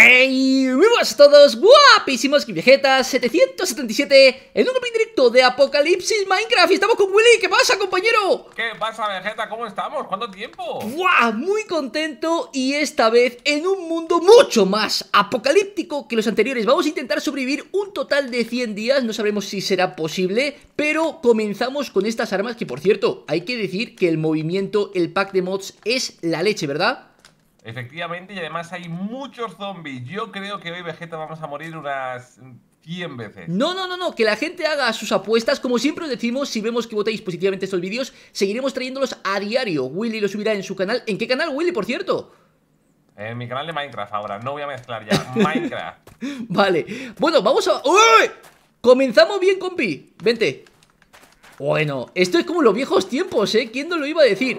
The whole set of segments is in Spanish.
¡Hey! Muy a todos, guapísimos viejetas 777 en un directo de Apocalipsis Minecraft. Y Estamos con Willy, ¿qué pasa, compañero? ¿Qué pasa, Vegeta? ¿Cómo estamos? ¿Cuánto tiempo? ¡Guau! Muy contento y esta vez en un mundo mucho más apocalíptico que los anteriores. Vamos a intentar sobrevivir un total de 100 días, no sabemos si será posible, pero comenzamos con estas armas que, por cierto, hay que decir que el movimiento, el pack de mods es la leche, ¿verdad? Efectivamente, y además hay muchos zombies. Yo creo que hoy, Vegeta, vamos a morir unas 100 veces. No, no, no, no, que la gente haga sus apuestas. Como siempre os decimos, si vemos que votáis positivamente estos vídeos, seguiremos trayéndolos a diario. Willy lo subirá en su canal. ¿En qué canal, Willy, por cierto? En mi canal de Minecraft ahora, no voy a mezclar ya. Minecraft. vale. Bueno, vamos a... ¡Uy! Comenzamos bien, compi. Vente. Bueno, esto es como los viejos tiempos, ¿eh? ¿Quién no lo iba a decir?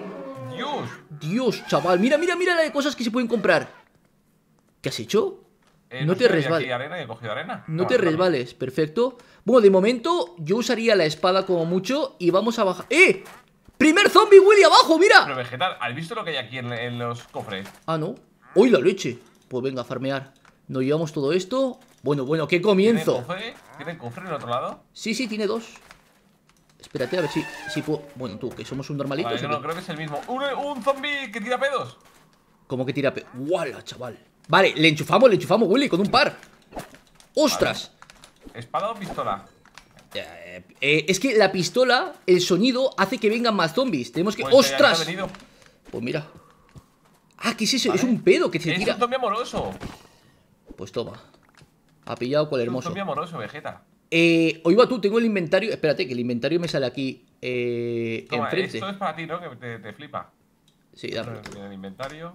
Dios. chaval. Mira, mira, mira la de cosas que se pueden comprar. ¿Qué has hecho? Eh, no, te resbales. No, ah, te resbales, perfecto. Bueno, de momento yo usaría la espada como mucho y vamos a bajar... ¡Eh! ¡Primer zombie Willy abajo, mira! Pero vegetal, ¿has visto lo que hay aquí en, los cofres? Ah, ¿no? ¡Uy, la leche! Pues venga, farmear. Nos llevamos todo esto. Bueno, bueno, qué comienzo. ¿Tiene cofre? ¿Tiene cofre en el otro lado? Sí, sí, tiene dos. Espérate, a ver si, puedo... Bueno, tú, que somos un normalito. no, creo que es el mismo. ¡Un, un zombie que tira pedos! ¿Cómo que tira pedos? ¡Wala, chaval! Vale, le enchufamos, le enchufamos, Willy, con un par. ¡Ostras! ¿Espada o pistola? Eh, eh, es que la pistola, el sonido, hace que vengan más zombies. Tenemos que... Pues ¡Ostras! Pues mira. Ah, ¿qué es eso? Es un pedo que se tira. Es un zombie amoroso. Pues toma. Ha pillado cual hermoso. Es un zombie amoroso, Vegeta. Eh, Oiga, tú, tengo el inventario. Espérate, que el inventario me sale aquí. Eh, Esto es para ti, ¿no? Que te, flipa. Sí, dame. el inventario.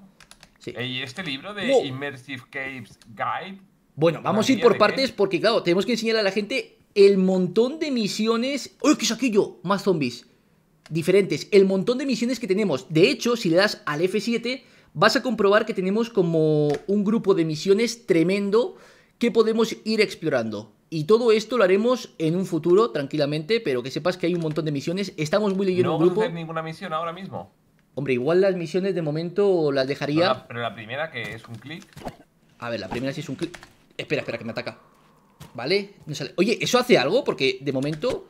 Sí. Eh, y este libro de Immersive Caves Guide. Bueno, vamos a ir por partes porque, claro, tenemos que enseñar a la gente el montón de misiones. ¡Uy, qué es aquello! Más zombies. Diferentes. El montón de misiones que tenemos. De hecho, si le das al F7, vas a comprobar que tenemos como un grupo de misiones tremendo que podemos ir explorando. Y todo esto lo haremos en un futuro, tranquilamente, pero que sepas que hay un montón de misiones. Estamos muy leyendo no un grupo. hacer ninguna misión ahora mismo. Hombre, igual las misiones de momento las dejaría. Pero la, primera que es un clic. A ver, la primera sí es un clic. Espera, espera, que me ataca. ¿Vale? No sale. Oye, ¿eso hace algo? Porque de momento.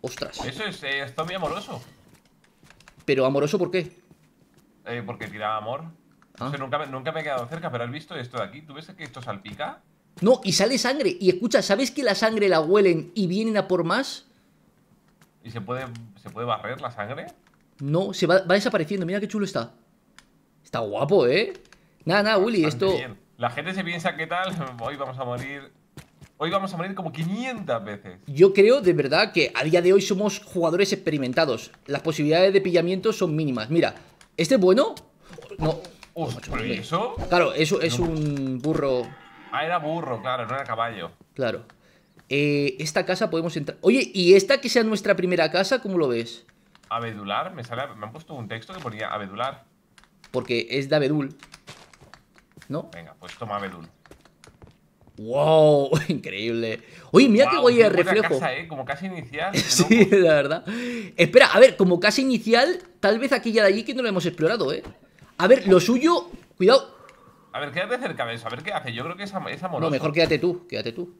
Ostras. Eso es, eh, es amoroso. ¿Pero amoroso por qué? Eh, porque tira amor. Ah. nunca, nunca me he quedado cerca, pero has visto esto de aquí. ¿Tú ves que esto salpica? No, y sale sangre. Y escucha, ¿sabes que la sangre la huelen y vienen a por más? ¿Y se puede, se puede barrer la sangre? No, se va, desapareciendo. Mira qué chulo está. Está guapo, ¿eh? Nada, nada, Willy, esto... La gente se piensa que tal, hoy vamos a morir... Hoy vamos a morir como 500 veces. Yo creo, de verdad, que a día de hoy somos jugadores experimentados. Las posibilidades de pillamiento son mínimas. Mira, ¿este es bueno? No. eso? Claro, eso es un burro... Ah, era burro, claro, no era caballo. Claro. Eh, esta casa podemos entrar. Oye, ¿y esta que sea nuestra primera casa, cómo lo ves? Abedular, me sale. Me han puesto un texto que ponía abedular. Porque es de abedul. ¿No? Venga, pues toma abedul. ¡Wow! Increíble. Oye, mira wow, qué guay el reflejo. Casa, ¿eh? Como casa inicial. sí, la verdad. Espera, a ver, como casa inicial, tal vez aquella de allí que no lo hemos explorado, ¿eh? A ver, lo suyo, cuidado, a ver, quédate cerca de eso, a ver qué hace. Yo creo que esa am No, mejor quédate tú, quédate tú.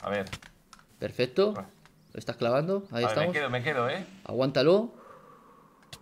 A ver. Perfecto. Lo estás clavando, ahí a me quedo, me quedo, eh. Aguántalo.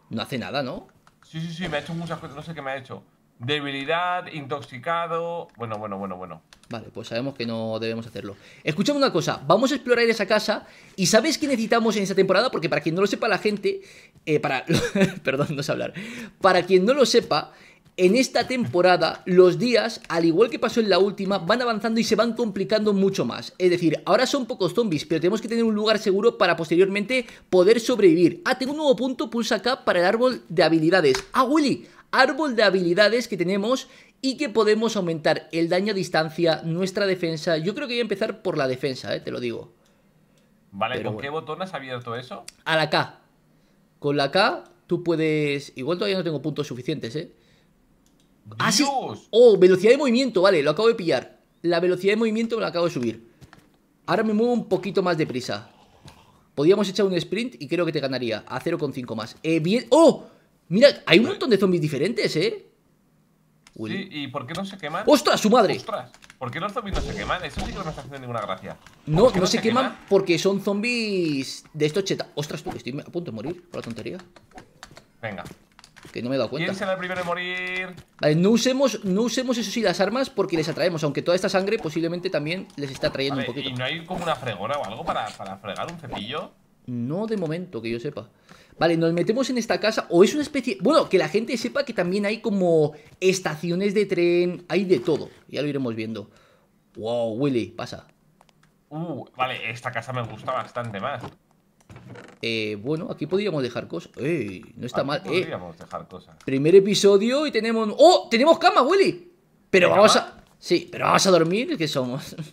No hace nada, ¿no? Sí, sí, sí, me ha hecho muchas cosas, no sé qué me ha hecho. Debilidad, intoxicado. Bueno, bueno, bueno, bueno. Vale, pues sabemos que no debemos hacerlo. Escuchame una cosa, vamos a explorar esa casa y ¿sabes qué necesitamos en esta temporada? Porque para quien no lo sepa la gente, eh, para... perdón, no sé hablar. Para quien no lo sepa, en esta temporada, los días, al igual que pasó en la última, van avanzando y se van complicando mucho más. Es decir, ahora son pocos zombies, pero tenemos que tener un lugar seguro para posteriormente poder sobrevivir. Ah, tengo un nuevo punto, pulsa acá para el árbol de habilidades. Ah, Willy, árbol de habilidades que tenemos y que podemos aumentar el daño a distancia, nuestra defensa. Yo creo que voy a empezar por la defensa, eh, te lo digo. Vale, ¿con qué botón has abierto eso? A la K. Con la K tú puedes... Igual todavía no tengo puntos suficientes, eh. Así ah, Oh, velocidad de movimiento, vale, lo acabo de pillar. La velocidad de movimiento me la acabo de subir. Ahora me muevo un poquito más deprisa. Podríamos echar un sprint y creo que te ganaría a 0,5 más. Eh, bien. ¡Oh! Mira, hay un montón de zombies diferentes, ¿eh? Sí, ¿y por qué no se queman? ¡Ostras, su madre! ¡Ostras! ¿Por qué los zombies no se queman? Eso sí que no me está haciendo ninguna gracia. No, no, se, queman, porque son zombies de estos chetas, ¡Ostras, tú, estoy a punto de morir por la tontería! Venga, que no me he dado cuenta. ¿Quién será el primero a morir? Vale, no usemos, no usemos eso sí las armas porque les atraemos. Aunque toda esta sangre posiblemente también les está atrayendo un poquito. ¿Y no hay como una fregona o algo para, para fregar un cepillo? No de momento, que yo sepa. Vale, nos metemos en esta casa. O es una especie. Bueno, que la gente sepa que también hay como estaciones de tren. Hay de todo. Ya lo iremos viendo. Wow, Willy, pasa. Uh, vale, esta casa me gusta bastante más. Eh, bueno, aquí podríamos dejar cosas. Ey, no está mal. Eh. Podríamos dejar cosas. Primer episodio y tenemos. ¡Oh! ¡Tenemos cama, Willy! Pero vamos a. Sí, pero vamos a dormir, que somos?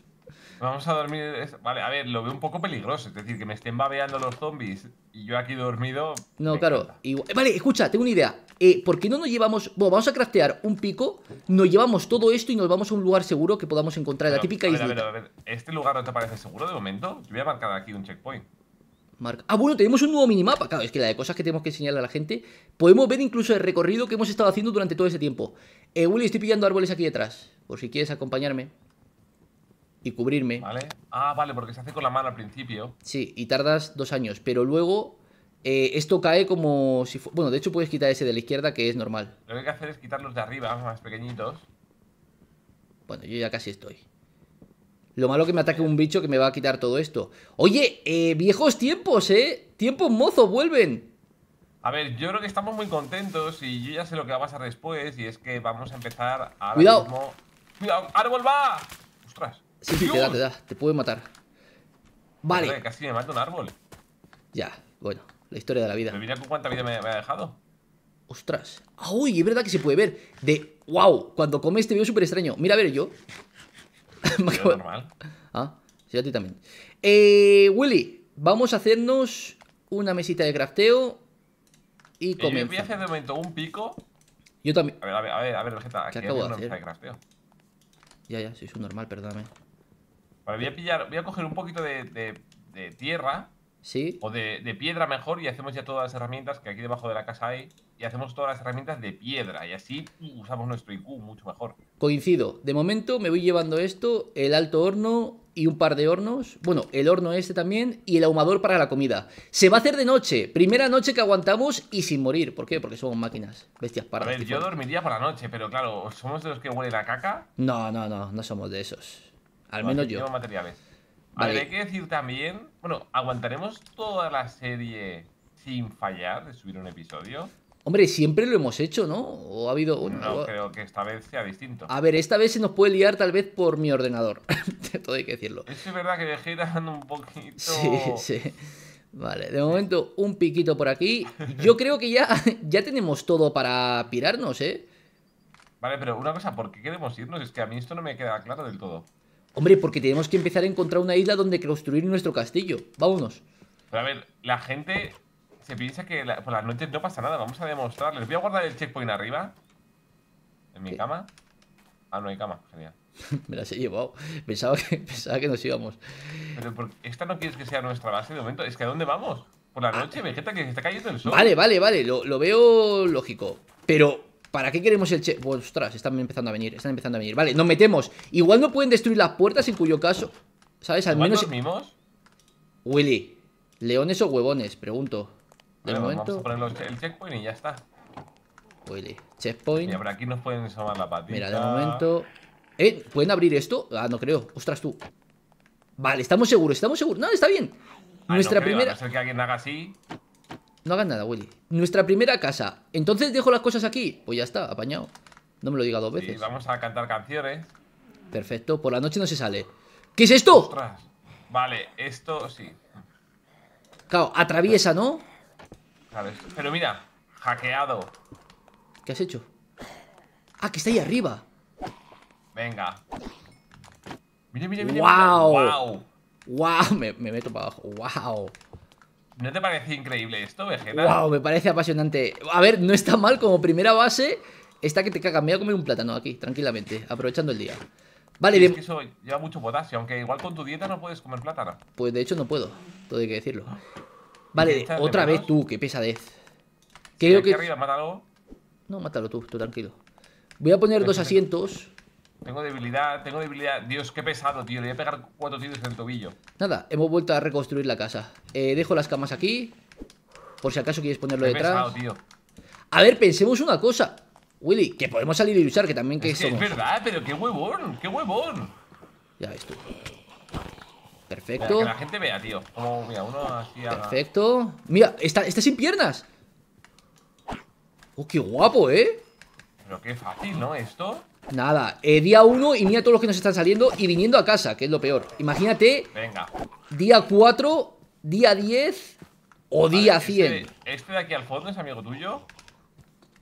Vamos a dormir. Vale, a ver, lo veo un poco peligroso. Es decir, que me estén babeando los zombies y yo aquí dormido. No, claro. Vale, escucha, tengo una idea. Eh, ¿Por qué no nos llevamos.? Bueno, vamos a craftear un pico, nos llevamos todo esto y nos vamos a un lugar seguro que podamos encontrar. la típica isla. A ver, a ver, a ver. ¿Este lugar no te parece seguro de momento? Yo voy a marcar aquí un checkpoint. Ah, bueno, tenemos un nuevo minimapa. Claro, es que la de cosas que tenemos que enseñarle a la gente. Podemos ver incluso el recorrido que hemos estado haciendo durante todo ese tiempo. Eh, Willy, estoy pillando árboles aquí detrás. Por si quieres acompañarme. Y cubrirme. Vale. Ah, vale, porque se hace con la mano al principio. Sí, y tardas dos años. Pero luego eh, esto cae como si... Bueno, de hecho puedes quitar ese de la izquierda, que es normal. Lo que hay que hacer es quitarlos de arriba, más pequeñitos. Bueno, yo ya casi estoy. Lo malo que me ataque un bicho que me va a quitar todo esto. Oye, eh, viejos tiempos, ¿eh? Tiempos mozos, vuelven. A ver, yo creo que estamos muy contentos y yo ya sé lo que va a pasar después y es que vamos a empezar a Cuidado. ¡Cuidado! ¡Árbol va! ¡Ostras! Sí, sí, te da, te da. Te puede matar. Vale. casi me mata un árbol. Ya, bueno. La historia de la vida. ¿Me mira cuánta vida me, ha dejado? Ostras. ¡Ay! Ah, es verdad que se puede ver. De... ¡Wow! Cuando come este veo súper extraño. Mira, a ver yo. normal. Ah, sí, a ti también. Eh, Willy, vamos a hacernos una mesita de crafteo y eh, comienza. voy a hacer de momento un pico. Yo también. A ver, a ver, a ver, a ver, Vegeta, aquí Ya, ya, soy subnormal, perdóname. voy a pillar, voy a coger un poquito de, de, tierra. Sí. O de, de, piedra mejor y hacemos ya todas las herramientas que aquí debajo de la casa hay y hacemos todas las herramientas de piedra y así usamos nuestro IQ mucho mejor. Coincido. De momento me voy llevando esto, el alto horno y un par de hornos. Bueno, el horno este también y el ahumador para la comida. Se va a hacer de noche. Primera noche que aguantamos y sin morir. ¿Por qué? Porque somos máquinas. Bestias para. A ver, yo dormiría por la noche, pero claro, ¿somos de los que huele la caca? No, no, no, no somos de esos. Al menos yo. materiales. Vale. hay que decir también, bueno, aguantaremos toda la serie sin fallar de subir un episodio. Hombre, siempre lo hemos hecho, ¿no? O ha habido. no, creo que esta vez sea distinto. A ver, esta vez se nos puede liar tal vez por mi ordenador. Todo hay que decirlo. Es verdad que le giran un poquito. Sí, sí. Vale, de momento un piquito por aquí. Yo creo que ya, ya tenemos todo para pirarnos, ¿eh? Vale, pero una cosa, ¿por qué queremos irnos? Es que a mí esto no me queda claro del todo. Hombre, porque tenemos que empezar a encontrar una isla donde construir nuestro castillo. Vámonos. Pero a ver, la gente se piensa que por las noches no pasa nada. Vamos a demostrarles. Voy a guardar el checkpoint arriba. En mi cama. Ah, no hay cama. Genial. Me las he llevado. Pensaba que, nos íbamos. Pero esta no quieres que sea nuestra base de momento. Es que ¿a dónde vamos? Por la ah. noche, ah, que se está cayendo el sol. Vale, vale, vale. Lo, veo lógico. Pero, ¿para qué queremos el checkpoint? ostras, están empezando a venir. Están empezando a venir. Vale, nos metemos. Igual no pueden destruir las puertas, en cuyo caso. ¿Sabes? Al menos. Willy, ¿leones o huevones? Pregunto momento... Vamos a poner el checkpoint y ya está. Willy, checkpoint. Mira, por aquí nos pueden salvar la patita. Mira, de momento. ¿Eh? ¿Pueden abrir esto? Ah, no creo. Ostras, tú. Vale, estamos seguros, estamos seguros. No, está bien. Nuestra primera. No No hagan nada, Willy. Nuestra primera casa. Entonces dejo las cosas aquí. Pues ya está, apañado. No me lo diga dos veces. vamos a cantar canciones. Perfecto, por la noche no se sale. ¿Qué es esto? Vale, esto sí. Claro, atraviesa, ¿no? Pero mira, hackeado. ¿Qué has hecho? Ah, que está ahí arriba. Venga. Mira, mira, mira. ¡Wow! ¡Wow! Me, meto para abajo. ¡Wow! ¿No te parece increíble esto, Vegeta? ¡Wow! Me parece apasionante. A ver, no está mal como primera base. Esta que te cagan, Me voy a comer un plátano aquí, tranquilamente, aprovechando el día. Vale, bien. eso lleva mucho potasio, aunque igual con tu dieta no puedes comer plátano. Pues de hecho no puedo, todo hay que decirlo. Vale, otra vez tú, qué pesadez. Creo que... No, mátalo tú, tú tranquilo. Voy a poner dos asientos. Tengo debilidad, tengo debilidad. Dios, qué pesado, tío. Le voy a pegar cuatro tiros en el tobillo. Nada, hemos vuelto a reconstruir la casa. Eh, dejo las camas aquí. Por si acaso quieres ponerlo detrás. A ver, pensemos una cosa. Willy, que podemos salir y luchar, que también que es es verdad, pero qué huevón, qué huevón. Ya esto... Perfecto. Para que la gente vea, tío. Como, mira, uno así Perfecto. Mira, está, sin piernas. Oh, qué guapo, ¿eh? Pero qué fácil, ¿no? Esto. Nada, eh, día 1 y mira todos los que nos están saliendo y viniendo a casa, que es lo peor. Imagínate. Venga. Día 4, día 10 o día 100. Este, este, de aquí al fondo es amigo tuyo.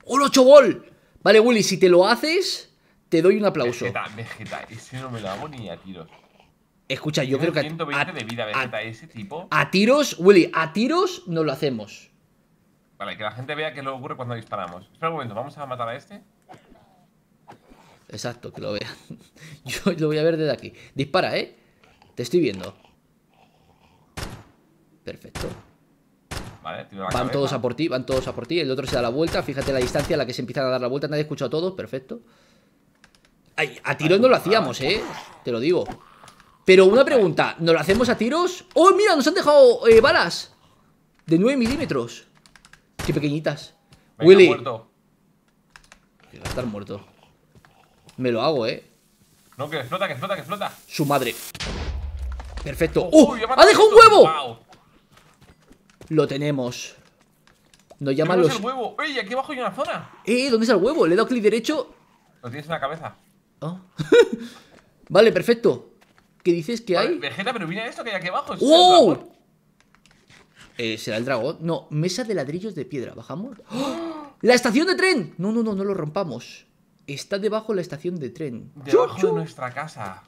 ¡Un 8 gol! Vale, Willy, si te lo haces, te doy un aplauso. Vegeta, vegeta, ese no me lo hago ni a tiros. Escucha, yo creo que. a, a, tiros, Willy, a tiros no lo hacemos. Vale, que la gente vea que lo ocurre cuando disparamos. Espera un momento, ¿vamos a matar a este? Exacto, que lo vea. Yo lo voy a ver desde aquí. Dispara, ¿eh? Te estoy viendo. Perfecto. Vale, tiro la van todos a por ti, van todos a por ti. El otro se da la vuelta. Fíjate la distancia a la que se empiezan a dar la vuelta. Nadie ha a todos. Perfecto. a tiros no lo hacíamos, ¿eh? Te lo digo. Pero una pregunta, ¿nos lo hacemos a tiros? ¡Oh, mira! Nos han dejado eh, balas De 9 milímetros Qué pequeñitas Venga, Willy muerto. Va estar muerto Me lo hago, eh No, que flota, que flota, que flota Su madre Perfecto ¡Oh! ¡Ha dejado un huevo! Lo tenemos Nos llaman los... el ¡Ey! Aquí abajo hay una zona ¡Eh! ¿Dónde está el huevo? Le he dado clic derecho Lo tienes en la cabeza ah. Vale, perfecto ¿Qué dices que hay? Vegeta, pero mira esto que hay aquí abajo. Eh, ¿Será el dragón? No, mesa de ladrillos de piedra. ¿Bajamos? ¡Oh! ¡La estación de tren! No, no, no, no lo rompamos. Está debajo la estación de tren. Debajo de nuestra casa.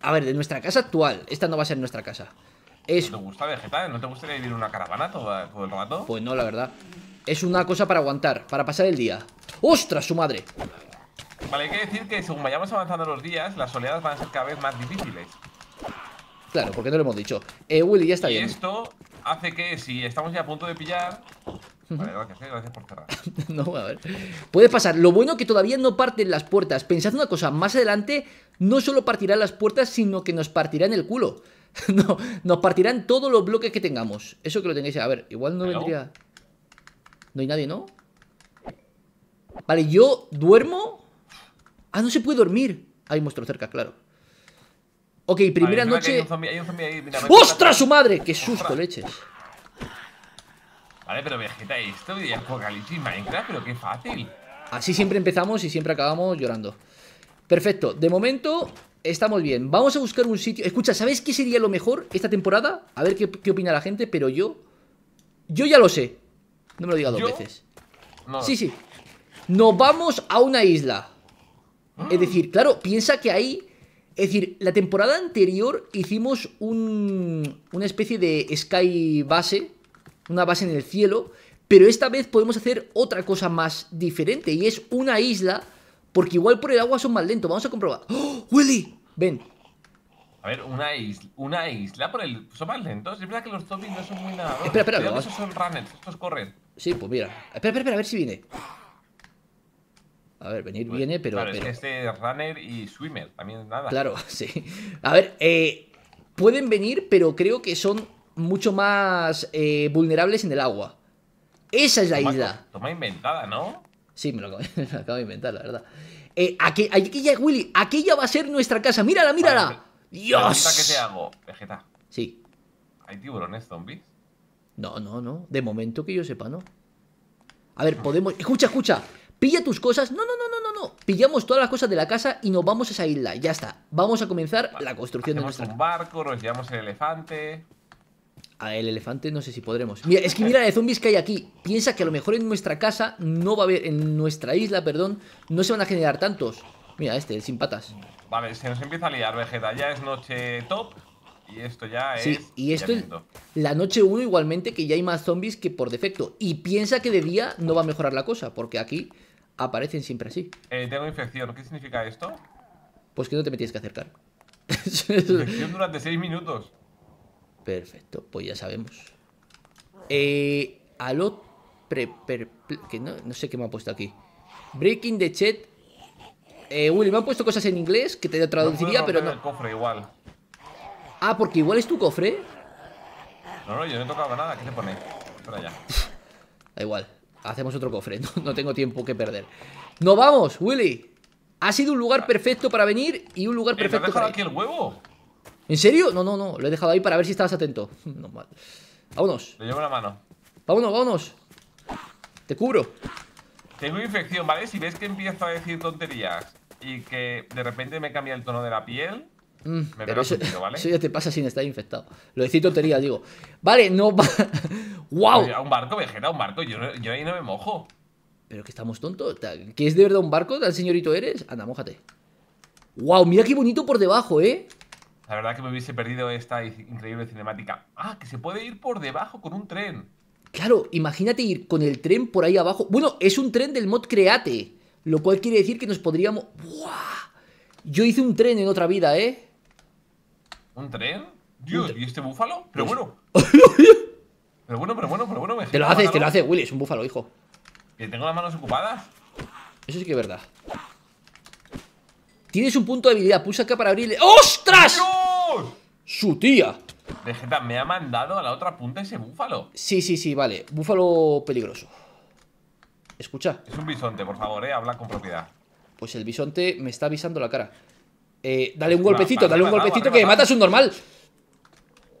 A ver, de nuestra casa actual. Esta no va a ser nuestra casa. Es... ¿No te gusta Vegeta? ¿No te gustaría vivir en una caravana todo, todo el rato? Pues no, la verdad. Es una cosa para aguantar, para pasar el día. ¡Ostras, su madre! Vale, hay que decir que según vayamos avanzando los días, las oleadas van a ser cada vez más difíciles. Claro, porque no lo hemos dicho. Eh, Willy, ya está bien. esto hace que si estamos ya a punto de pillar... Vale, gracias, eh, gracias por cerrar. no, a ver. Puede pasar. Lo bueno que todavía no parten las puertas. Pensad una cosa, más adelante no solo partirán las puertas, sino que nos partirán el culo. no, nos partirán todos los bloques que tengamos. Eso que lo tengáis. A ver, igual no vendría... No hay nadie, ¿no? Vale, yo duermo Ah, no se puede dormir. Hay muestro monstruo cerca, claro. Ok, primera noche. Hay su madre! ¡Qué susto, leches! Vale, pero esto Minecraft, pero qué fácil. Así siempre empezamos y siempre acabamos llorando. Perfecto, de momento estamos bien. Vamos a buscar un sitio. Escucha, ¿sabes qué sería lo mejor esta temporada? A ver qué, opina la gente, pero yo. Yo ya lo sé. No me lo diga dos veces. Sí, sí. Nos vamos a una isla. Es decir, claro, piensa que ahí... Es decir, la temporada anterior hicimos un, una especie de Sky base, una base en el cielo, pero esta vez podemos hacer otra cosa más diferente y es una isla, porque igual por el agua son más lentos. Vamos a comprobar. ¡Oh, Willy! Ven. A ver, una isla, una isla por el... son más lentos. Es verdad que los zombies no son muy nada. Espera, espera, espera. Esos son runners, estos corren. Sí, pues mira. espera, espera, a ver si viene. A ver, venir pues, viene, pero. Claro, ver este runner y swimmer, también nada. Claro, sí. A ver, eh, pueden venir, pero creo que son mucho más eh, vulnerables en el agua. Esa es la idea isla. Toma inventada, ¿no? Sí, me lo acabo, de inventar, la verdad. Eh, aquí, aquella, Willy, aquella va a ser nuestra casa. Mírala, mírala. ¡Dios! ¿Qué te hago, Vegeta? Sí. ¿Hay tiburones zombies? No, no, no. De momento que yo sepa, no. A ver, podemos. Escucha, escucha. Pilla tus cosas. No, no, no, no, no, no. Pillamos todas las cosas de la casa y nos vamos a esa isla. Ya está. Vamos a comenzar la construcción de nuestra. un barco, nos llevamos el elefante. A el elefante no sé si podremos. Mira, es que mira de zombies que hay aquí. Piensa que a lo mejor en nuestra casa no va a haber, en nuestra isla, perdón, no se van a generar tantos. Mira, este, el sin patas. Vale, se nos empieza a liar, Vegeta. Ya es noche top. Y esto ya es. Sí, y esto es la noche 1 igualmente, que ya hay más zombies que por defecto. Y piensa que de día no va a mejorar la cosa, porque aquí aparecen siempre así. Eh, tengo infección. ¿Qué significa esto? Pues que no te me que acercar. infección durante 6 minutos. Perfecto, pues ya sabemos. Eh, alot que no, no, sé qué me ha puesto aquí. Breaking the chat. Eh, Will, me han puesto cosas en inglés que te traduciría, pero no. El cofre igual. Ah, porque igual es tu cofre. No, no, yo no he tocado nada. ¿Qué le pone? Espera ya. da igual. Hacemos otro cofre, no, tengo tiempo que perder. ¡Nos vamos, Willy! Ha sido un lugar perfecto para venir y un lugar ¿Eh, perfecto he para. aquí el huevo? ¿En serio? No, no, no. Lo he dejado ahí para ver si estabas atento. Vámonos. Le llevo la mano. Vámonos, vámonos. Te cubro. Tengo infección, ¿vale? Si ves que empiezo a decir tonterías y que de repente me cambia el tono de la piel, Mm. pero eso, ¿vale? eso, ya te pasa sin estar infectado. Lo decís tontería, digo. Vale, no. ¡Wow! un barco, viajera, un barco. Yo, ahí no me mojo. Pero que estamos tontos. ¿Qué es de verdad un barco? tal señorito eres? Anda, mojate. ¡Wow! Mira qué bonito por debajo, ¿eh? La verdad que me hubiese perdido esta increíble cinemática. Ah, que se puede ir por debajo con un tren. Claro, imagínate ir con el tren por ahí abajo. Bueno, es un tren del mod Create. Lo cual quiere decir que nos podríamos. ¡Wow! Yo hice un tren en otra vida, ¿eh? ¿Un tren? Dios, ¿y este búfalo? Pero bueno. pero bueno, pero bueno, pero bueno. te lo haces, te lo hace, Willy, es un búfalo, hijo. Que tengo las manos ocupadas. Eso sí que es verdad. Tienes un punto de habilidad. Pulsa acá para abrirle. ¡Ostras! ¡Dios! ¡Su tía! Vegeta, me ha mandado a la otra punta ese búfalo. Sí, sí, sí, vale. Búfalo peligroso. Escucha. Es un bisonte, por favor, eh. Habla con propiedad. Pues el bisonte me está avisando la cara. Eh, dale un golpecito, dale un golpecito que me matas un normal.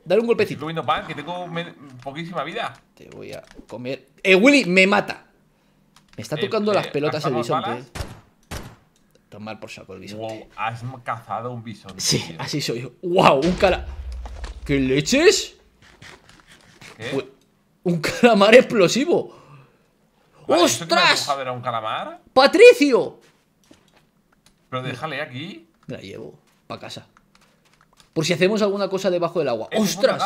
Dale un golpecito. Estoy pan, que tengo poquísima vida. Te voy a comer. Eh, Willy, me mata. Me está eh, tocando eh, las pelotas el bisonte. Eh. Tomar por saco el bisonte. Wow, has cazado un bisonte. Sí, así soy yo. ¡Wow! Un cala... ¿Qué leches? ¿Qué? Un calamar explosivo. ¡Ostras! un calamar? ¡Patricio! Pero déjale aquí. Me la llevo para casa. Por si hacemos alguna cosa debajo del agua. ¡Ostras!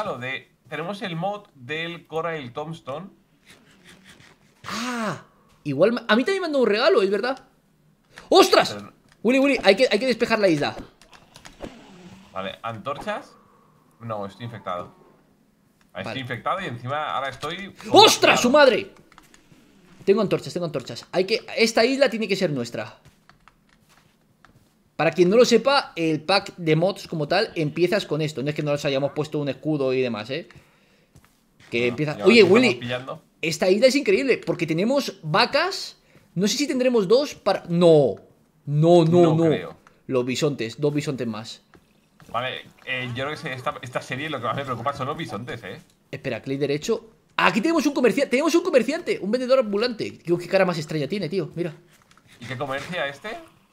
tenemos el mod del Coral Tombstone. ¡Ah! Igual. A mí también me mandó un regalo, es verdad. ¡Ostras! Willy, Willy, hay que, despejar la isla. Vale, ¿antorchas? No, estoy infectado. Estoy infectado y encima ahora estoy. ¡Ostras, su madre! Tengo antorchas, tengo antorchas. Hay que. Esta isla tiene que ser nuestra. Para quien no lo sepa, el pack de mods como tal, empiezas con esto. No es que no les hayamos puesto un escudo y demás, ¿eh? Que empiezas... empieza... Oye, Willy, esta isla es increíble porque tenemos vacas. No sé si tendremos dos para... No, no, no, no. Los bisontes, dos bisontes más. Vale, eh, yo creo que esta, serie lo que más me preocupa son los bisontes, ¿eh? Espera, clic derecho. Aquí tenemos un comerciante, tenemos un comerciante, un vendedor ambulante. qué cara más extraña tiene, tío, mira. ¿Y qué comercia este?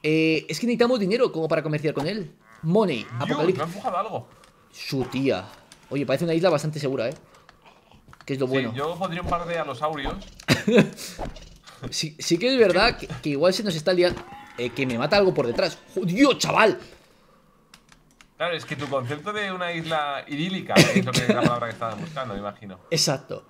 Eh, es que necesitamos dinero como para comerciar con él. Money, apocalipsis. empujado algo. Su tía. Oye, parece una isla bastante segura, ¿eh? Que es lo bueno. Yo pondría un par de alosaurios. sí, que es verdad que, igual se nos está liando. Eh, que me mata algo por detrás. ¡Jodido, chaval! Claro, es que tu concepto de una isla idílica es lo que es la palabra que estabas buscando, me imagino. Exacto.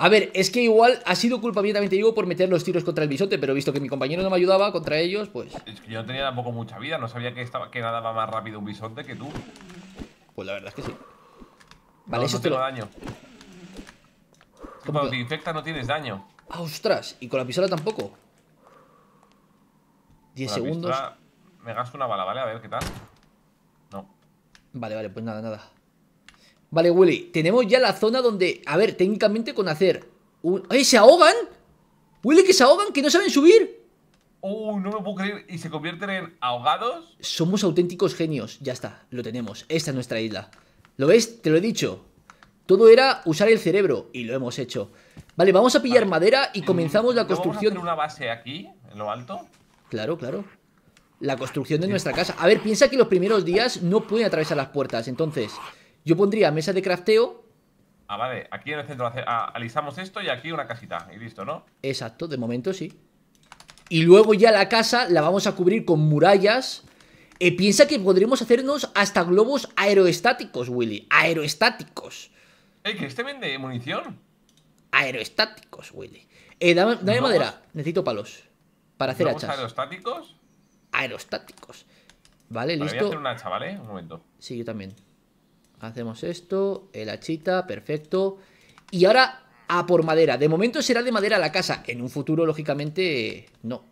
A ver, es que igual ha sido culpa mía, también te digo, por meter los tiros contra el bisonte, pero visto que mi compañero no me ayudaba contra ellos, pues. Es que yo no tenía tampoco mucha vida, no sabía que, estaba, que nadaba más rápido un bisonte que tú. Pues la verdad es que sí. Vale, eso no te lo. daño. cuando te infecta no tienes daño. Ah, ostras, y con la pistola tampoco. 10 segundos. me gasto una bala, ¿vale? A ver qué tal. No. Vale, vale, pues nada, nada. Vale, Willy, tenemos ya la zona donde... A ver, técnicamente con hacer un... ¡eh, se ahogan! Willy, que se ahogan, que no saben subir. ¡Uy, uh, no me puedo creer. ¿Y se convierten en ahogados? Somos auténticos genios. Ya está, lo tenemos. Esta es nuestra isla. ¿Lo ves? Te lo he dicho. Todo era usar el cerebro y lo hemos hecho. Vale, vamos a pillar madera y mm, comenzamos la construcción. ¿Vamos una base aquí, en lo alto? Claro, claro. La construcción de nuestra casa. A ver, piensa que los primeros días no pueden atravesar las puertas, entonces... Yo pondría mesa de crafteo. Ah, vale. Aquí en el centro ah, alisamos esto y aquí una casita. Y listo, ¿no? Exacto, de momento sí. Y luego ya la casa la vamos a cubrir con murallas. Eh, piensa que podremos hacernos hasta globos aeroestáticos, Willy. Aeroestáticos. Ey, que este vende munición. Aeroestáticos, Willy. Eh, dame, madera. Necesito palos. Para hacer hachas. aerostáticos? Aerostáticos. Vale, listo. Voy a hacer una hacha, ¿vale? Un momento. Sí, yo también. Hacemos esto, el hachita, perfecto. Y ahora a por madera. De momento será de madera la casa. En un futuro, lógicamente, no.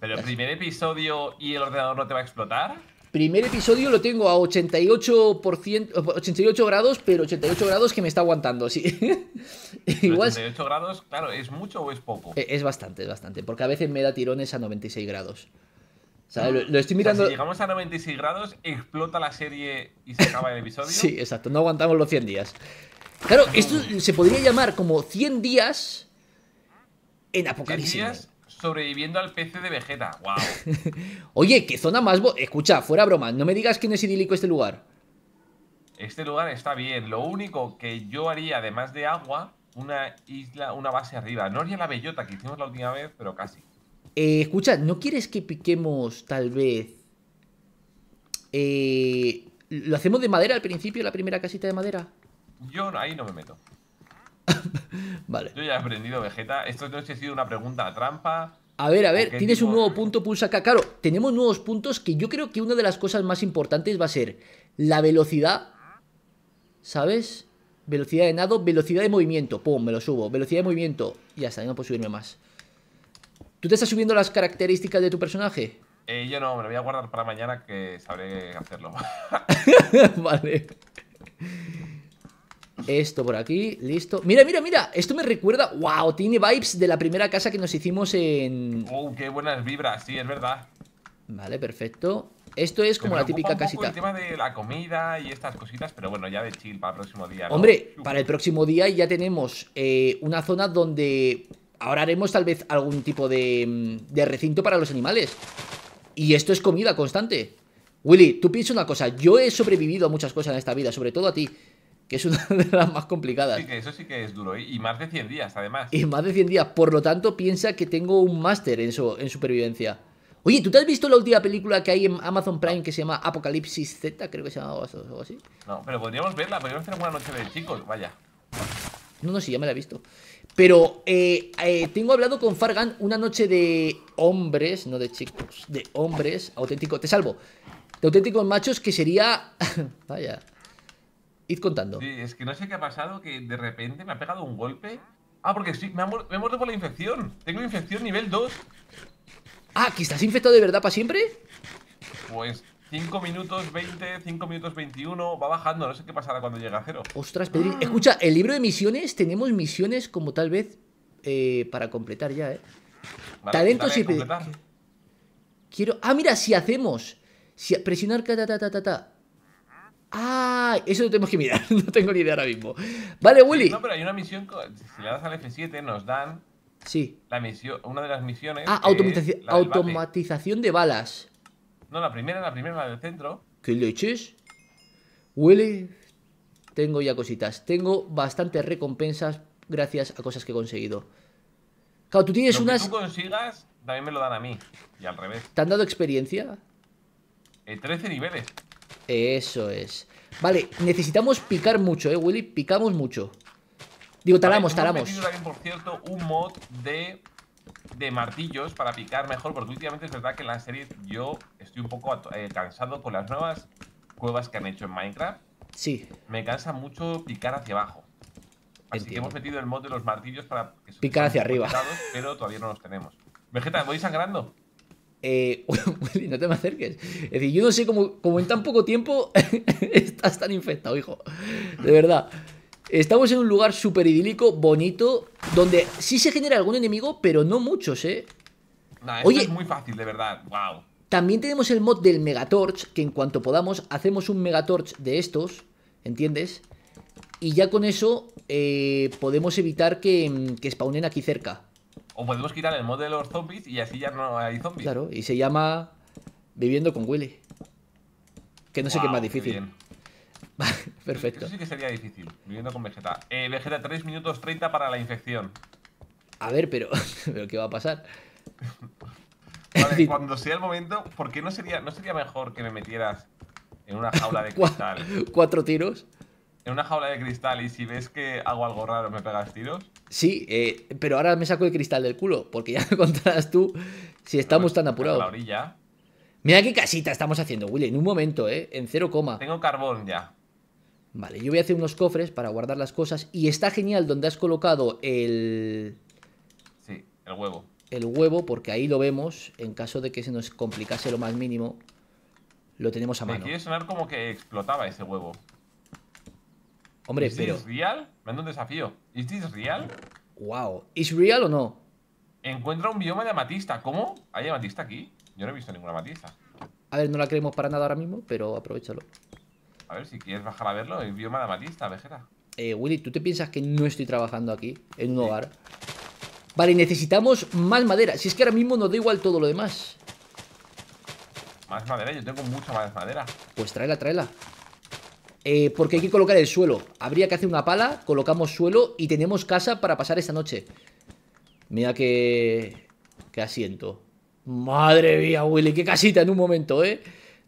¿Pero el primer episodio y el ordenador no te va a explotar? Primer episodio lo tengo a 88%, 88 grados, pero 88 grados que me está aguantando, 88 grados, claro, ¿es mucho o es poco? Es bastante, es bastante, porque a veces me da tirones a 96 grados. O sea, lo, estoy mirando. si llegamos a 96 grados, explota la serie y se acaba el episodio. sí, exacto, no aguantamos los 100 días. Claro, esto se podría llamar como 100 días en Apocalipsis. 100 días sobreviviendo al PC de Vegeta, wow. Oye, qué zona más. Escucha, fuera broma, no me digas que es idílico este lugar. Este lugar está bien. Lo único que yo haría, además de agua, una isla, una base arriba. No haría la bellota que hicimos la última vez, pero casi. Eh, escucha, ¿no quieres que piquemos tal vez? Eh, ¿Lo hacemos de madera al principio, la primera casita de madera? Yo ahí no me meto. vale. Yo ya he aprendido Vegeta. Esto no ha sido una pregunta trampa. A ver, a ver, tienes un nuevo punto, pulsa acá. Claro, tenemos nuevos puntos que yo creo que una de las cosas más importantes va a ser la velocidad. ¿Sabes? Velocidad de nado, velocidad de movimiento. Pum, me lo subo. Velocidad de movimiento. Ya está, no puedo subirme más. ¿Tú te estás subiendo las características de tu personaje? Eh, yo no, me lo voy a guardar para mañana que sabré hacerlo. vale. Esto por aquí, listo. Mira, mira, mira, esto me recuerda. ¡Wow! Tiene vibes de la primera casa que nos hicimos en. ¡Oh, qué buenas vibras! Sí, es verdad. Vale, perfecto. Esto es como la típica casita. El tema de la comida y estas cositas, pero bueno, ya de chill para el próximo día. Hombre, para el próximo día ya tenemos eh, una zona donde ahora haremos tal vez algún tipo mm, de, recinto para los animales. Y esto es comida constante. Willy, tú piensa una cosa. Yo he sobrevivido a muchas cosas en esta vida, sobre todo a ti que es una de las más complicadas. Sí, que eso sí que es duro, y más de 100 días, además. Y más de 100 días, por lo tanto, piensa que tengo un máster en, supervivencia. Oye, ¿tú te has visto la última película que hay en Amazon Prime que se llama Apocalipsis Z? Creo que se llama o algo así. No, pero podríamos verla, podríamos hacer una noche de chicos, vaya. No, no, sí, ya me la he visto. Pero eh, eh, tengo hablado con Fargan una noche de hombres, no de chicos, de hombres, auténticos, te salvo, de auténticos machos que sería... Vaya, id contando. Sí, es que no sé qué ha pasado, que de repente me ha pegado un golpe. Ah, porque sí, me ha, muerto por la infección. Tengo infección nivel 2. Ah, ¿que estás infectado de verdad para siempre? Pues 5 minutos 20, 5 minutos 21, va bajando, no sé qué pasará cuando llegue a cero. Ostras, pedir escucha, el libro de misiones, tenemos misiones como tal vez eh, para completar ya, ¿eh? Talentos y Quiero... Ah, mira, si hacemos... Si... Presionar... Ta, ta, ta, ta, ta. Ah, eso lo tenemos que mirar, no tengo ni idea ahora mismo. Vale, Willy. No, pero hay una misión, si le das al F7 nos dan... Sí. La misión, una de las misiones... Ah, automatización, automatización de balas. No, la primera, la primera, la del centro. ¿Qué leches? Willy, Tengo ya cositas. Tengo bastantes recompensas gracias a cosas que he conseguido. Claro, tú tienes unas. Si tú consigas, también me lo dan a mí. Y al revés. ¿Te han dado experiencia? 13 eh, niveles. Eso es. Vale, necesitamos picar mucho, ¿eh, Willy? Picamos mucho. Digo, talamos, talamos. también, por cierto, un mod de de martillos para picar mejor, porque últimamente es verdad que la serie yo estoy un poco eh, cansado con las nuevas cuevas que han hecho en Minecraft. Sí. Me cansa mucho picar hacia abajo. Así que hemos metido el mod de los martillos para que picar hacia arriba. Pero todavía no los tenemos. Vegeta, voy sangrando. Eh, no te me acerques. Es decir, yo no sé cómo, cómo en tan poco tiempo estás tan infectado, hijo. De verdad. Estamos en un lugar súper idílico, bonito, donde sí se genera algún enemigo, pero no muchos, ¿eh? esto es muy fácil, de verdad. Wow. También tenemos el mod del Megatorch, que en cuanto podamos hacemos un Megatorch de estos, ¿entiendes? Y ya con eso eh, podemos evitar que, mm, que spawnen aquí cerca. O podemos quitar el mod de los zombies y así ya no hay zombies. Claro, y se llama Viviendo con Willy. Que no sé qué más difícil. Perfecto. Eso sí que sería difícil, viviendo con Vegeta. Eh, Vegeta, 3 minutos 30 para la infección. A ver, pero, ¿qué va a pasar? vale, cuando sea el momento, ¿por qué no sería, no sería mejor que me metieras en una jaula de cristal? ¿Cuatro tiros? En una jaula de cristal y si ves que hago algo raro me pegas tiros. Sí, eh, pero ahora me saco el cristal del culo, porque ya me contarás tú si estamos tan pues, apurados. Mira qué casita estamos haciendo, Willy, en un momento, ¿eh? En cero coma. Tengo carbón ya. Vale, yo voy a hacer unos cofres para guardar las cosas. Y está genial donde has colocado el... Sí, el huevo. El huevo, porque ahí lo vemos. En caso de que se nos complicase lo más mínimo, lo tenemos a mano. Me quiere sonar como que explotaba ese huevo. Hombre, pero... real? Me ando un desafío. ¿Es real? Wow. ¿Es real o no? Encuentra un bioma de amatista. ¿Cómo? ¿Hay amatista aquí? Yo no he visto ninguna amatista. A ver, no la queremos para nada ahora mismo, pero aprovechalo. A ver, si quieres bajar a verlo, envío matista, vejera. Eh, Willy, ¿tú te piensas que no estoy trabajando aquí, en un hogar? Vale, necesitamos más madera. Si es que ahora mismo nos da igual todo lo demás. Más madera, yo tengo mucha más madera. Pues tráela, tráela. Eh, porque hay que colocar el suelo. Habría que hacer una pala, colocamos suelo y tenemos casa para pasar esta noche. Mira que... Qué asiento. Madre mía, Willy, qué casita en un momento, ¿eh?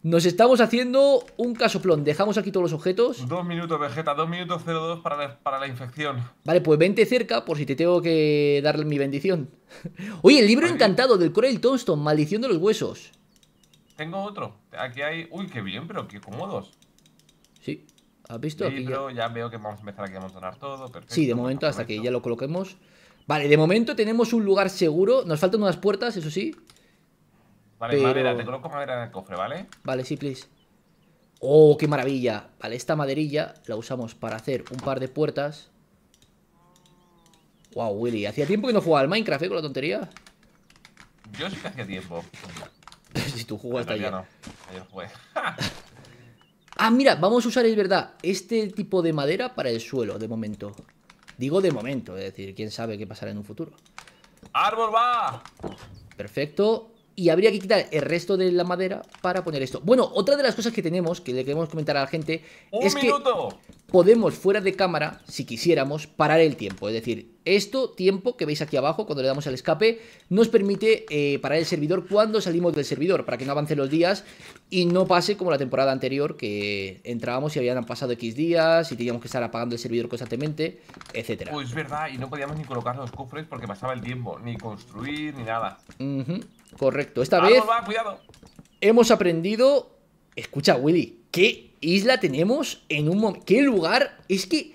Nos estamos haciendo un casoplón. Dejamos aquí todos los objetos. Dos minutos, Vegeta. Dos minutos 02 para para la infección. Vale, pues vente cerca por si te tengo que Dar mi bendición. Oye, el libro encantado del Corel Tonstone: Maldición de los Huesos. Tengo otro. Aquí hay... Uy, qué bien, pero qué cómodos. Sí. ¿Has visto? Aquí libro, ya... veo que vamos a empezar aquí a todo. Sí, de momento hasta que ya lo coloquemos. Vale, de momento tenemos un lugar seguro. Nos faltan unas puertas, eso sí. Vale, te coloco madera en el cofre, ¿vale? Vale, sí, please. ¡Oh, qué maravilla! Vale, esta maderilla la usamos para hacer un par de puertas. Wow, Willy, hacía tiempo que no jugaba al Minecraft, eh, Con la tontería. Yo sí que hacía tiempo. si tú jugas hasta ah, mira, vamos a usar, es verdad, este tipo de madera para el suelo, de momento. Digo de momento, es decir, quién sabe qué pasará en un futuro. ¡Árbol va! Perfecto y habría que quitar el resto de la madera para poner esto. Bueno, otra de las cosas que tenemos, que le queremos comentar a la gente, es que podemos fuera de cámara, si quisiéramos, parar el tiempo. Es decir, esto tiempo que veis aquí abajo, cuando le damos al escape, nos permite eh, parar el servidor cuando salimos del servidor, para que no avancen los días y no pase como la temporada anterior, que entrábamos y habían pasado X días y teníamos que estar apagando el servidor constantemente, etcétera. Pues es verdad, y no podíamos ni colocar los cofres porque pasaba el tiempo, ni construir, ni nada. Correcto. Esta vez hemos aprendido. Escucha, Willy, ¿qué isla tenemos en un momento? ¿Qué lugar? Es que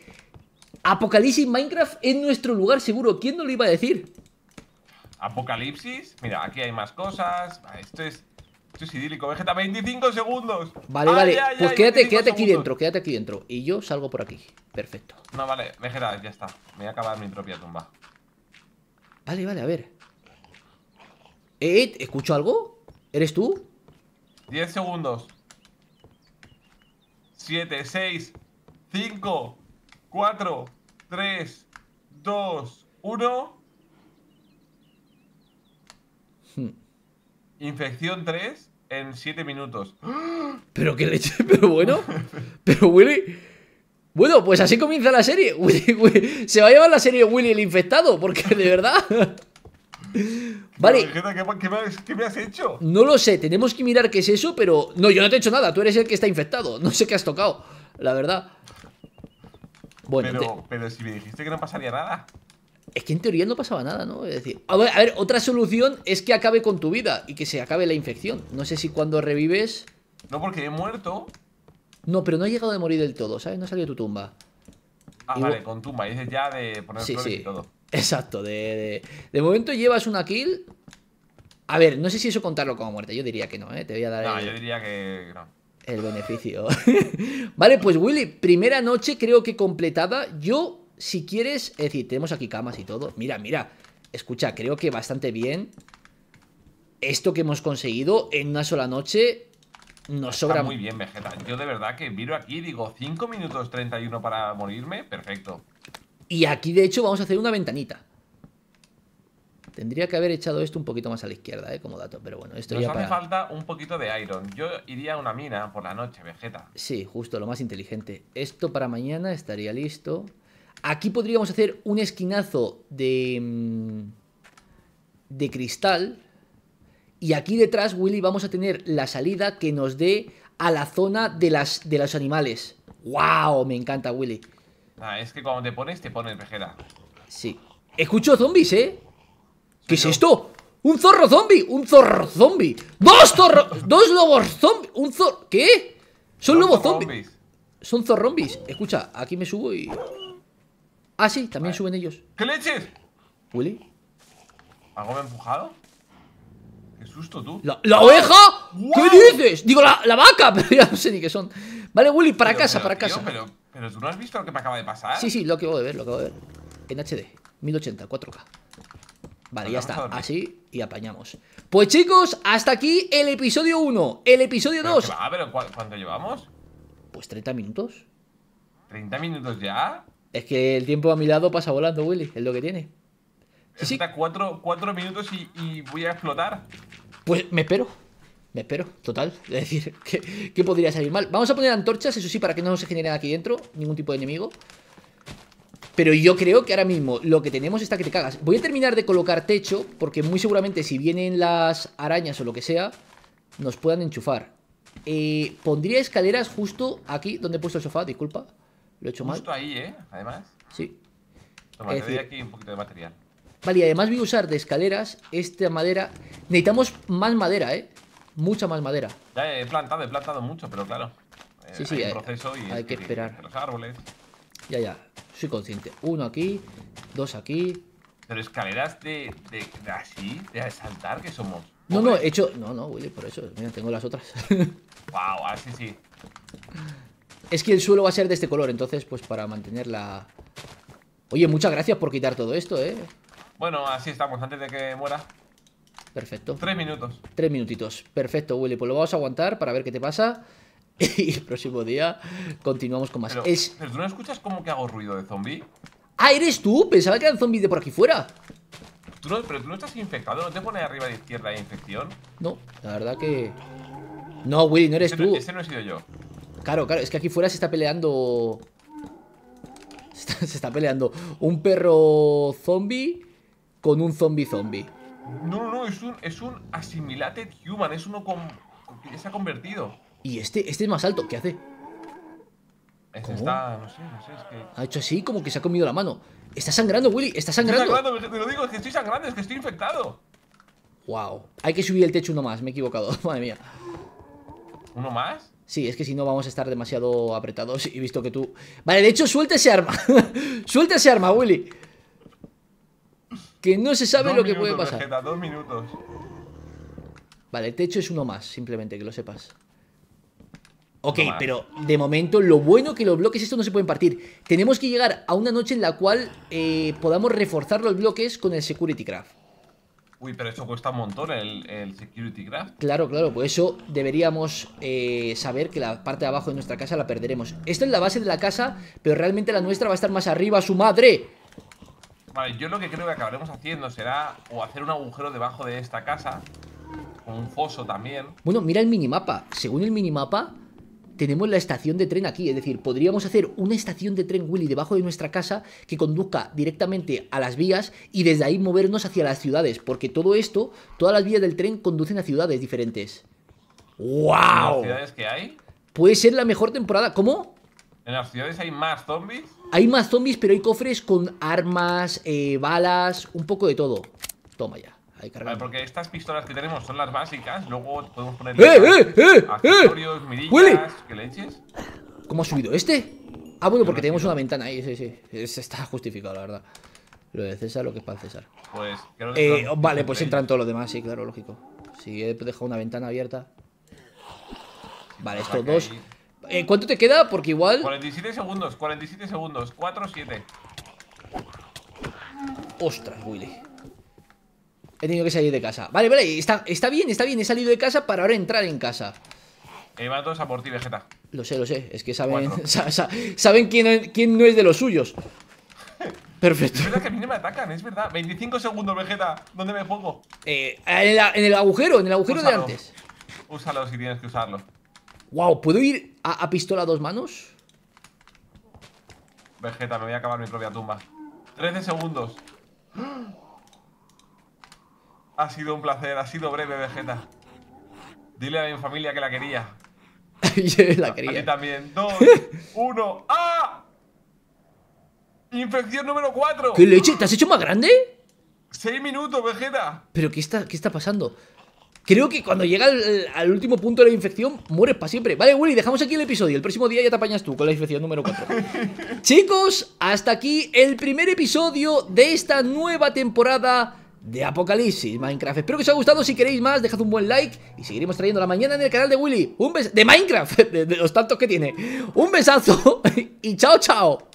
Apocalipsis Minecraft es nuestro lugar seguro. ¿Quién no lo iba a decir? Apocalipsis. Mira, aquí hay más cosas. Ah, esto es, idílico. Vegeta, 25 segundos. Vale, vale. pues quédate, quédate aquí dentro, quédate aquí dentro. Y yo salgo por aquí. Perfecto. No, vale, Vegeta, ya está. Me voy a acabar mi propia tumba. Vale, vale, a ver. Eh, ¿escucho algo? ¿Eres tú? 10 segundos. 7, 6, 5, 4, 3, 2, 1. Infección 3 en 7 minutos. ¡Ah! Pero qué leche, pero bueno. Pero Willy. Bueno, pues así comienza la serie. se va a llevar la serie Willy el infectado, porque de verdad. Vale. ¿Qué me, has, hecho? No lo sé, tenemos que mirar qué es eso, pero. No, yo no te he hecho nada, tú eres el que está infectado. No sé qué has tocado, la verdad. Bueno. Pero, si me dijiste que no pasaría nada. Es que en teoría no pasaba nada, ¿no? Es decir, a ver, otra solución es que acabe con tu vida y que se acabe la infección. No sé si cuando revives. No, porque he muerto. No, pero no he llegado a morir del todo, ¿sabes? No salió de tu tumba. Ah, vale, con tumba, dices ya de poner sí, y todo. Exacto, de, de, momento llevas una kill. A ver, no sé si eso contarlo como muerte, yo diría que no, ¿eh? Te voy a dar. No, el, yo diría que no. El beneficio. vale, pues Willy, primera noche creo que completada. Yo, si quieres, es decir, tenemos aquí camas y todo. Mira, mira, escucha, creo que bastante bien. Esto que hemos conseguido en una sola noche nos sobra. muy bien, Vegeta. Yo de verdad que miro aquí y digo 5 minutos 31 para morirme, perfecto. Y aquí, de hecho, vamos a hacer una ventanita. Tendría que haber echado esto un poquito más a la izquierda, eh, como dato, pero bueno, esto Nos ya hace falta un poquito de iron. Yo iría a una mina por la noche, Vegeta. Sí, justo, lo más inteligente. Esto para mañana estaría listo. Aquí podríamos hacer un esquinazo de... Mm, de cristal. Y aquí detrás, Willy, vamos a tener la salida que nos dé a la zona de, las, de los animales. ¡Wow! Me encanta, Willy. Ah, es que cuando te pones, te pones, vejera Sí. Escucho zombies, ¿eh? ¿Qué es esto? ¡Un zorro zombie! ¡Un zorro zombie! ¡Dos zorros! ¡Dos lobos zombies! ¡Un zorro! ¿Qué? Son lobos zombies. Son Son zombies, Escucha, aquí me subo y. Ah, sí, también suben ellos. ¿Qué leches? ¿Willy? ¿Algo me ha empujado? ¡Qué susto tú! ¿La, oveja? ¿Qué dices? Digo, la, vaca, pero ya no sé ni qué son. Vale, Willy, para casa, para casa. ¿Pero tú no has visto lo que me acaba de pasar? Sí, sí, lo acabo de ver, lo acabo de ver. En HD, 1080, 4K. Vale, pues ya está. Así y apañamos. Pues chicos, hasta aquí el episodio 1. El episodio 2. Ah, pero ¿cuánto llevamos? Pues 30 minutos. ¿30 minutos ya? Es que el tiempo a mi lado pasa volando, Willy. Es lo que tiene. Sí, sí. 4 minutos y, y voy a explotar. Pues me espero. Me espero, total. Es decir, que podría salir mal? Vamos a poner antorchas, eso sí, para que no se generen aquí dentro ningún tipo de enemigo. Pero yo creo que ahora mismo lo que tenemos está que te cagas. Voy a terminar de colocar techo, porque muy seguramente si vienen las arañas o lo que sea, nos puedan enchufar. Eh, pondría escaleras justo aquí donde he puesto el sofá, disculpa. Lo he hecho mal. Justo ahí, ¿eh? Además. Sí. aquí un poquito de material. Vale, y además voy a usar de escaleras esta madera. Necesitamos más madera, ¿eh? mucha más madera. Ya he plantado, he plantado mucho, pero claro. Eh, sí, sí, hay, eh, que esperar. Los árboles. Ya, ya, soy consciente. Uno aquí, dos aquí. Pero escaleras de, de, de así, de saltar, que somos. No, no, he hecho. No, no, Willy, por eso. Mira, tengo las otras. wow, así ah, sí. Es que el suelo va a ser de este color, entonces, pues para mantener la. Oye, muchas gracias por quitar todo esto, eh. Bueno, así estamos, antes de que muera. Perfecto. Tres minutos. Tres minutitos. Perfecto, Willy. Pues lo vamos a aguantar para ver qué te pasa. Y el próximo día continuamos con más. Pero, tú no escuchas como que hago ruido de zombie. ¡Ah, eres tú! Pensaba que eran zombies de por aquí fuera. pero tú no estás infectado, ¿no te pone arriba de izquierda de infección? No, la verdad que. No, Willy, no eres tú. Ese no he sido yo. Claro, claro, es que aquí fuera se está peleando. se está peleando un perro zombie con un zombie zombie. No, no, no, es un, es un assimilated human, es uno con, que se ha convertido. Y este, este es más alto, ¿qué hace? Este está, no sé, no sé, es que... Ha hecho así como que se ha comido la mano. Está sangrando, Willy, está sangrando. Estoy sangrando, te lo digo, es que estoy sangrando, es que estoy infectado. Wow, hay que subir el techo uno más, me he equivocado, madre mía. ¿Uno más? Sí, es que si no vamos a estar demasiado apretados y visto que tú... Vale, de hecho, suelta ese arma. suelta ese arma, Willy que no se sabe lo que puede pasar. dos minutos. Vale, el techo es uno más, simplemente, que lo sepas. Ok, pero de momento lo bueno que los bloques estos no se pueden partir. Tenemos que llegar a una noche en la cual eh, podamos reforzar los bloques con el Security Craft. Uy, pero eso cuesta un montón el, Security Craft. Claro, claro, por pues eso deberíamos eh, saber que la parte de abajo de nuestra casa la perderemos. Esta es la base de la casa, pero realmente la nuestra va a estar más arriba, su madre. Vale, yo lo que creo que acabaremos haciendo será o hacer un agujero debajo de esta casa, con un foso también. Bueno, mira el minimapa. Según el minimapa, tenemos la estación de tren aquí. Es decir, podríamos hacer una estación de tren, Willy, debajo de nuestra casa que conduzca directamente a las vías y desde ahí movernos hacia las ciudades. Porque todo esto, todas las vías del tren conducen a ciudades diferentes. ¡Wow! ¿Las ciudades que hay? Puede ser la mejor temporada. ¿Cómo? ¿En las ciudades hay más zombies? Hay más zombies, pero hay cofres con armas, eh, balas, un poco de todo. Toma ya. Ahí vale, porque estas pistolas que tenemos son las básicas. Luego podemos poner. ¡Eh, eh, eh, eh! Accesorios, mirillas, ¿Qué le ¿Cómo ha subido este? Ah, bueno, porque tenemos una ventana ahí, sí, sí. Está justificado, la verdad. Lo de César, lo que es para César. Pues. Creo que eh, vale, pues entran todos los demás, sí, claro, lógico. Si he dejado una ventana abierta. Vale, pues estos dos. ¿Cuánto te queda? Porque igual... 47 segundos, 47 segundos, 4, 7. Ostras, Willy. He tenido que salir de casa. Vale, vale, está, está bien, está bien. He salido de casa para ahora entrar en casa. Eh, van todos a por ti, Vegeta. Lo sé, lo sé. Es que saben saben quién, quién no es de los suyos. Perfecto. Es verdad que a mí no me atacan, es verdad. 25 segundos, Vegeta. ¿Dónde me pongo? Eh, en, el agujero, en el agujero de antes. Úsalo si tienes que usarlo. Wow, ¿puedo ir a, pistola a dos manos? Vegeta, me voy a acabar mi propia tumba. 13 segundos. Ha sido un placer, ha sido breve, Vegeta. Dile a mi familia que la quería. Yo la quería. A también. Dos, uno, ¡ah! Infección número 4. ¿Qué ¿Te has hecho más grande? ¡Seis minutos, Vegeta. ¿Pero qué está, qué está pasando? Creo que cuando llega al, último punto de la infección, mueres para siempre. Vale, Willy, dejamos aquí el episodio. El próximo día ya te apañas tú con la infección número 4. Chicos, hasta aquí el primer episodio de esta nueva temporada de Apocalipsis Minecraft. Espero que os haya gustado. Si queréis más, dejad un buen like y seguiremos trayendo la mañana en el canal de Willy. Un de Minecraft, de los tantos que tiene. Un besazo y chao, chao.